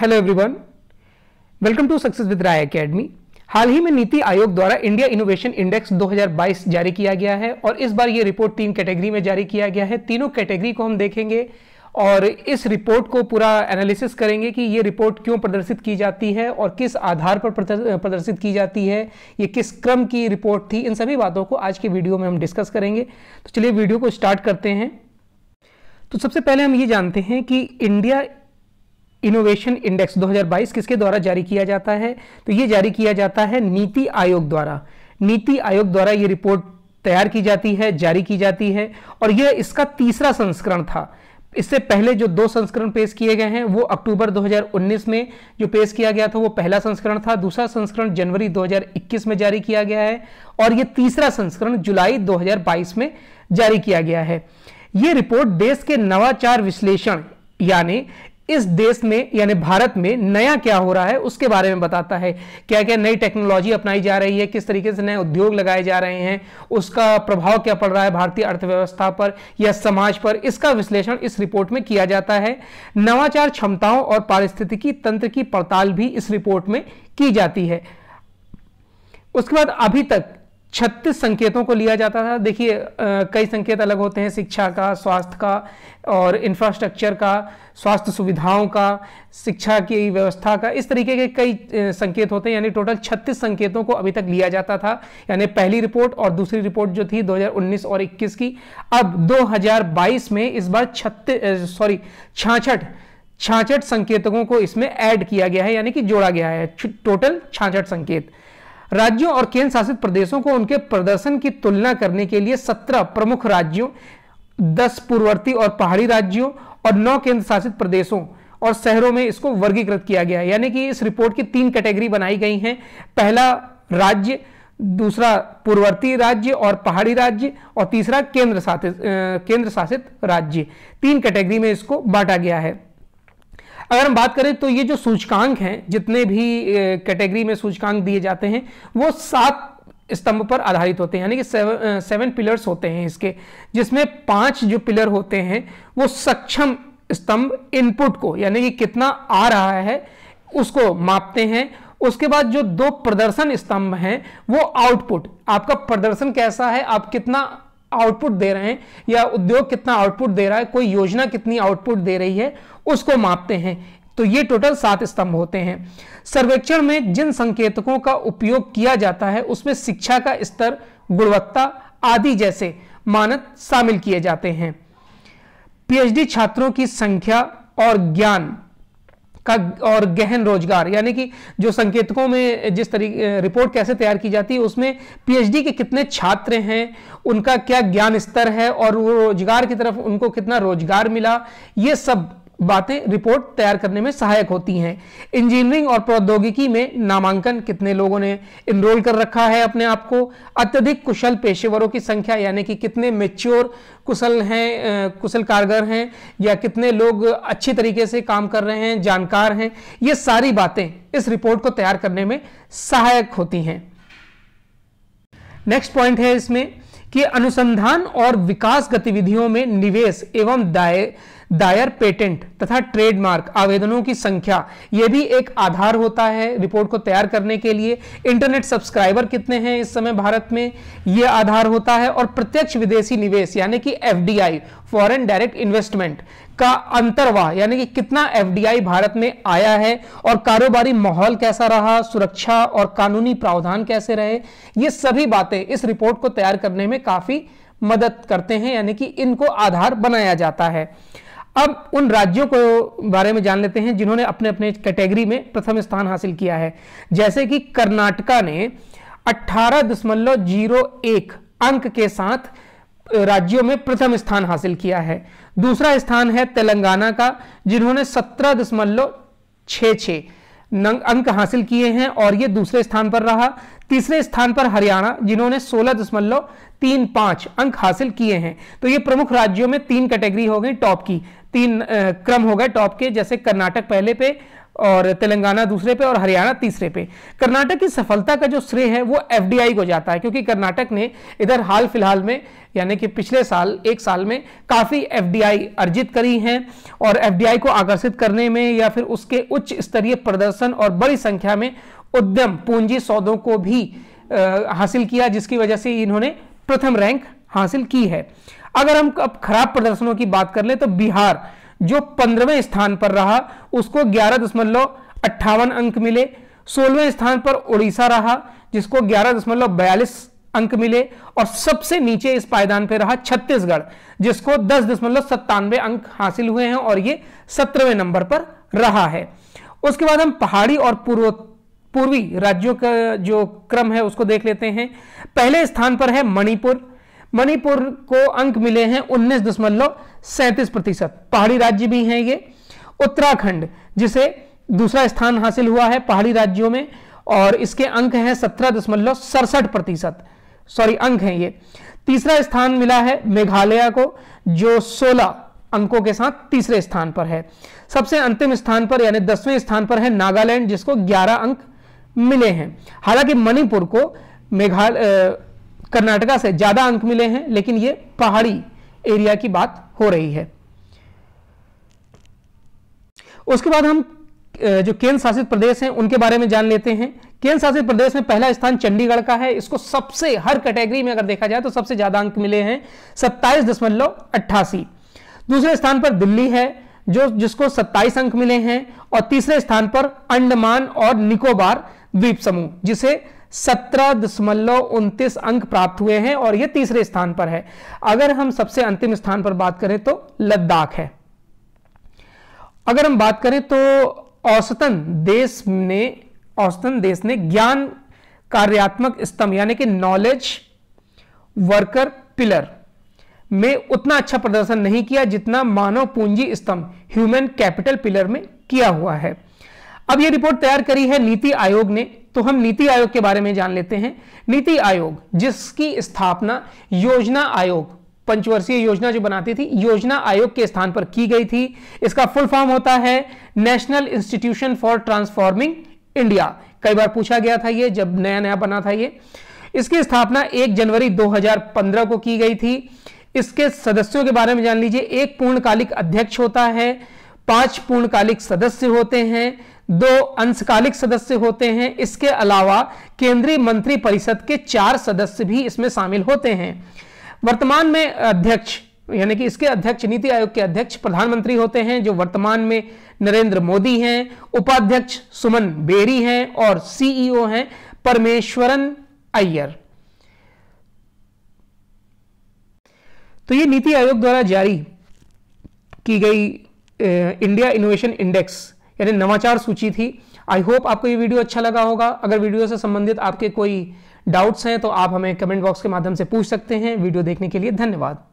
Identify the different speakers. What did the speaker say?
Speaker 1: hello everyone welcome to success with Rai academy हाल ही में नीति आयोग द्वारा इंडिया इनोवेशन इंडेक्स 2022 जारी किया गया है और इस बार ये रिपोर्ट तीन कैटेगरी में जारी किया गया है तीनों कैटेगरी को हम देखेंगे और इस रिपोर्ट को पूरा एनालिसिस करेंगे कि ये रिपोर्ट क्यों प्रदर्शित की जाती है और किस आधार पर प्रदर्शित की जाती है ये किस क्रम की रिपोर्ट थी इन सभी बातों को आज के वीडियो में हम डिस्कस करेंगे तो चलिए वीडियो को स्टार्ट करते हैं तो सबसे पहले हम ये जानते हैं कि इंडिया इनोवेशन इंडेक्स 2022 किसके द्वारा जारी किया जाता है तो ये जारी किया जाता है नीति आयोग द्वारा नीति आयोग द्वारा ये रिपोर्ट तैयार की जाती है जारी की जाती है और यह इसका तीसरा संस्करण था इससे पहले जो दो संस्करण पेश किए गए हैं वो अक्टूबर 2019 में जो पेश किया गया था वो पहला संस्करण था दूसरा संस्करण जनवरी 2021 में जारी किया गया है और ये तीसरा संस्करण जुलाई 2022 में जारी किया गया है ये रिपोर्ट देश के नवाचार विश्लेषण यानी इस देश में यानी भारत में नया क्या हो रहा है उसके बारे में बताता है क्या क्या नई टेक्नोलॉजी अपनाई जा रही है किस तरीके से नए उद्योग लगाए जा रहे हैं उसका प्रभाव क्या पड़ रहा है भारतीय अर्थव्यवस्था पर या समाज पर इसका विश्लेषण इस रिपोर्ट में किया जाता है नवाचार क्षमताओं और पारिस्थितिकी तंत्र की पड़ताल भी इस रिपोर्ट में की जाती है उसके बाद अभी तक छत्तीस संकेतों को लिया जाता था देखिए कई संकेत अलग होते हैं शिक्षा का स्वास्थ्य का और इंफ्रास्ट्रक्चर का स्वास्थ्य सुविधाओं का शिक्षा की व्यवस्था का इस तरीके के कई संकेत होते हैं यानी टोटल 36 संकेतों को अभी तक लिया जाता था यानी पहली रिपोर्ट और दूसरी रिपोर्ट जो थी 2019 और 21 की अब 2022 में इस बार छत्तीस सॉरी छाछठ छाछठ संकेतकों को इसमें ऐड किया गया है यानी कि जोड़ा गया है टोटल छाछठ संकेत राज्यों और केंद्र शासित प्रदेशों को उनके प्रदर्शन की तुलना करने के लिए सत्रह प्रमुख राज्यों दस पूर्ववर्ती और पहाड़ी राज्यों और नौ केंद्र शासित प्रदेशों और शहरों में इसको वर्गीकृत किया गया है यानी कि इस रिपोर्ट की तीन कैटेगरी बनाई गई हैं पहला राज्य दूसरा पूर्ववर्ती राज्य और पहाड़ी राज्य और तीसरा केंद्र शासित केंद्र शासित राज्य तीन कैटेगरी में इसको बांटा गया है अगर हम बात करें तो ये जो सूचकांक हैं जितने भी कैटेगरी में सूचकांक दिए जाते हैं वो सात स्तंभ पर आधारित होते हैं यानी कि सेवन पिलर्स होते हैं इसके जिसमें पांच जो पिलर होते हैं वो सक्षम स्तंभ इनपुट को यानी कि कितना आ रहा है उसको मापते हैं उसके बाद जो दो प्रदर्शन स्तंभ हैं वो आउटपुट आपका प्रदर्शन कैसा है आप कितना आउटपुट दे रहे हैं या उद्योग कितना आउटपुट दे रहा है कोई योजना कितनी आउटपुट दे रही है उसको मापते हैं तो ये टोटल सात स्तंभ होते हैं सर्वेक्षण में जिन संकेतकों का उपयोग किया जाता है उसमें शिक्षा का स्तर गुणवत्ता आदि जैसे मानक शामिल किए जाते हैं पीएचडी छात्रों की संख्या और ज्ञान का और गहन रोजगार यानी कि जो संकेतकों में जिस तरीके रिपोर्ट कैसे तैयार की जाती है उसमें पीएचडी के कितने छात्र हैं उनका क्या ज्ञान स्तर है और वो रोजगार की तरफ उनको कितना रोजगार मिला ये सब बातें रिपोर्ट तैयार करने में सहायक होती हैं इंजीनियरिंग और प्रौद्योगिकी में नामांकन कितने लोगों ने इनरोल कर रखा है अपने आप को अत्यधिक कुशल पेशेवरों की संख्या यानी कि कितने मेच्योर कुशल हैं कुशल कारगर हैं या कितने लोग अच्छी तरीके से काम कर रहे हैं जानकार हैं ये सारी बातें इस रिपोर्ट को तैयार करने में सहायक होती हैं नेक्स्ट पॉइंट है इसमें कि अनुसंधान और विकास गतिविधियों में निवेश एवं दाय दायर पेटेंट तथा ट्रेडमार्क आवेदनों की संख्या यह भी एक आधार होता है रिपोर्ट को तैयार करने के लिए इंटरनेट सब्सक्राइबर कितने हैं इस समय भारत में यह आधार होता है और प्रत्यक्ष विदेशी निवेश यानी कि एफडीआई फॉरेन डायरेक्ट इन्वेस्टमेंट का अंतरवाह यानी कि कितना एफडीआई भारत में आया है और कारोबारी माहौल कैसा रहा सुरक्षा और कानूनी प्रावधान कैसे रहे ये सभी बातें इस रिपोर्ट को तैयार करने में काफी मदद करते हैं यानी कि इनको आधार बनाया जाता है अब उन राज्यों को बारे में जान लेते हैं जिन्होंने अपने अपने कैटेगरी में प्रथम स्थान हासिल किया है जैसे कि कर्नाटका ने अठारह दशमलव जीरो एक अंक के साथ राज्यों में प्रथम स्थान हासिल किया है दूसरा स्थान है तेलंगाना का जिन्होंने सत्रह दशमलव छ छ अंक हासिल किए हैं और ये दूसरे स्थान पर रहा तीसरे स्थान पर हरियाणा जिन्होंने सोलह दशमलव तीन पांच अंक हासिल किए हैं तो ये प्रमुख राज्यों में तीन कैटेगरी हो गई टॉप की तीन क्रम हो गए टॉप के जैसे कर्नाटक पहले पे और तेलंगाना दूसरे पे और हरियाणा तीसरे पे कर्नाटक की सफलता का जो श्रेय है वो एफ को जाता है क्योंकि कर्नाटक ने इधर हाल फिलहाल में यानी कि पिछले साल एक साल में काफ़ी एफ अर्जित करी हैं और एफ को आकर्षित करने में या फिर उसके उच्च स्तरीय प्रदर्शन और बड़ी संख्या में उद्यम पूंजी सौदों को भी आ, हासिल किया जिसकी वजह से इन्होंने प्रथम रैंक हासिल की है अगर हम अब खराब प्रदर्शनों की बात कर ले तो बिहार जो पंद्रहवें स्थान पर रहा उसको ग्यारह दशमलव अट्ठावन अंक मिले सोलहवें स्थान पर उड़ीसा रहा जिसको ग्यारह दशमलव बयालीस अंक मिले और सबसे नीचे इस पायदान पर रहा छत्तीसगढ़ जिसको दस दशमलव सत्तानवे अंक हासिल हुए हैं और ये सत्रहवें नंबर पर रहा है उसके बाद हम पहाड़ी और पूर्वोत्तर पूर्वी राज्यों का जो क्रम है उसको देख लेते हैं पहले स्थान पर है मणिपुर मणिपुर को अंक मिले हैं उन्नीस दशमलव सैंतीस प्रतिशत पहाड़ी राज्य भी हैं ये उत्तराखंड जिसे दूसरा स्थान हासिल हुआ है पहाड़ी राज्यों में और इसके अंक हैं सत्रह दशमलव सड़सठ प्रतिशत सॉरी अंक हैं ये तीसरा स्थान मिला है मेघालय को जो सोलह अंकों के साथ तीसरे स्थान पर है सबसे अंतिम स्थान पर यानी दसवें स्थान पर है नागालैंड जिसको 11 अंक मिले हैं हालांकि मणिपुर को मेघालय कर्नाटका से ज़्यादा अंक मिले हैं लेकिन ये पहाड़ी एरिया की बात हो रही है उसके बाद हम जो केंद्र शासित प्रदेश हैं उनके बारे में जान लेते हैं केंद्र शासित प्रदेश में पहला स्थान चंडीगढ़ का है इसको सबसे हर कैटेगरी में अगर देखा जाए तो सबसे ज्यादा अंक मिले हैं सत्ताईस दशमलव अट्ठासी दूसरे स्थान पर दिल्ली है जो जिसको सत्ताईस अंक मिले हैं और तीसरे स्थान पर अंडमान और निकोबार द्वीप समूह जिसे सत्रह दशमलव उनतीस अंक प्राप्त हुए हैं और यह तीसरे स्थान पर है अगर हम सबसे अंतिम स्थान पर बात करें तो लद्दाख है अगर हम बात करें तो औसतन देश ने औसतन देश ने ज्ञान कार्यात्मक स्तंभ यानी कि नॉलेज वर्कर पिलर में उतना अच्छा प्रदर्शन नहीं किया जितना मानव पूंजी स्तंभ ह्यूमन कैपिटल पिलर में किया हुआ है अब ये रिपोर्ट तैयार करी है नीति आयोग ने तो हम नीति आयोग के बारे में जान लेते हैं नीति आयोग जिसकी स्थापना योजना आयोग पंचवर्षीय योजना जो बनाती थी योजना आयोग के स्थान पर की गई थी इसका फुल फॉर्म होता है national institution for transforming India कई बार पूछा गया था ये जब नया नया बना था ये इसकी स्थापना 1 जनवरी 2015 को की गई थी इसके सदस्यों के बारे में जान लीजिए एक पूर्णकालिक अध्यक्ष होता है पांच पूर्णकालिक सदस्य होते हैं दो अंशकालिक सदस्य होते हैं इसके अलावा केंद्रीय मंत्री परिषद के चार सदस्य भी इसमें शामिल होते हैं वर्तमान में अध्यक्ष यानी कि इसके अध्यक्ष नीति आयोग के अध्यक्ष प्रधानमंत्री होते हैं जो वर्तमान में नरेंद्र मोदी हैं उपाध्यक्ष सुमन बेरी हैं और सीईओ हैं परमेश्वरन अय्यर तो ये नीति आयोग द्वारा जारी की गई इंडिया इनोवेशन इंडेक्स यानी नवाचार सूची थी आई होप आपको ये वीडियो अच्छा लगा होगा अगर वीडियो से संबंधित आपके कोई डाउट्स हैं तो आप हमें कमेंट बॉक्स के माध्यम से पूछ सकते हैं वीडियो देखने के लिए धन्यवाद